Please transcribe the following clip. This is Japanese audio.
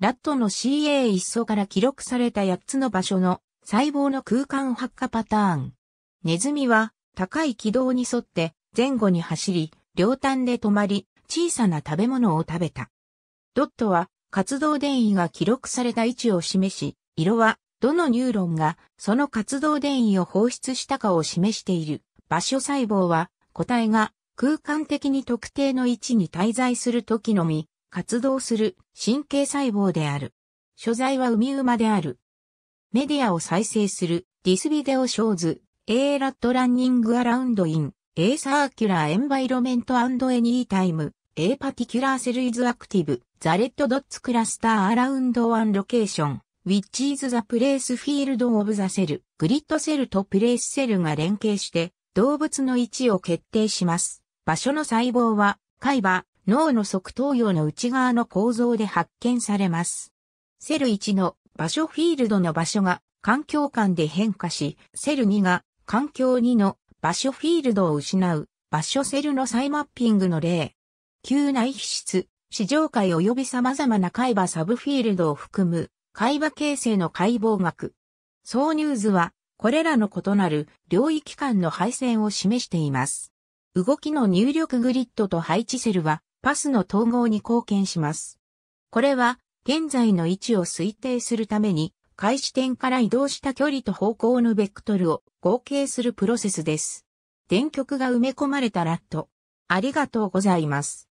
ラットの CA 一素から記録された8つの場所の細胞の空間発火パターン。ネズミは高い軌道に沿って前後に走り、両端で止まり、小さな食べ物を食べた。ドットは活動電位が記録された位置を示し、色はどのニューロンがその活動電位を放出したかを示している。場所細胞は個体が空間的に特定の位置に滞在するときのみ活動する神経細胞である。所在は海馬である。メディアを再生するディスビデオショーズ A ラットランニングアラウンドイン A サーキュラーエンバイロメントエニータイム A パティキュラーセルイズアクティブ、ザレッドドッツクラスターアラウンドワンロケーション、ウィッチーズザプレースフィールドオブザセル、グリッドセルとプレイスセルが連携して動物の位置を決定します。場所の細胞は海馬、脳の側頭葉の内側の構造で発見されます。セル1の場所フィールドの場所が環境間で変化し、セル2が環境2の場所フィールドを失う場所セルの再マッピングの例。旧内皮質、市場界及び様々な海馬サブフィールドを含む海馬形成の解剖学。挿入図はこれらの異なる領域間の配線を示しています。動きの入力グリッドと配置セルはパスの統合に貢献します。これは、現在の位置を推定するために、開始点から移動した距離と方向のベクトルを合計するプロセスです。電極が埋め込まれたラット。ありがとうございます。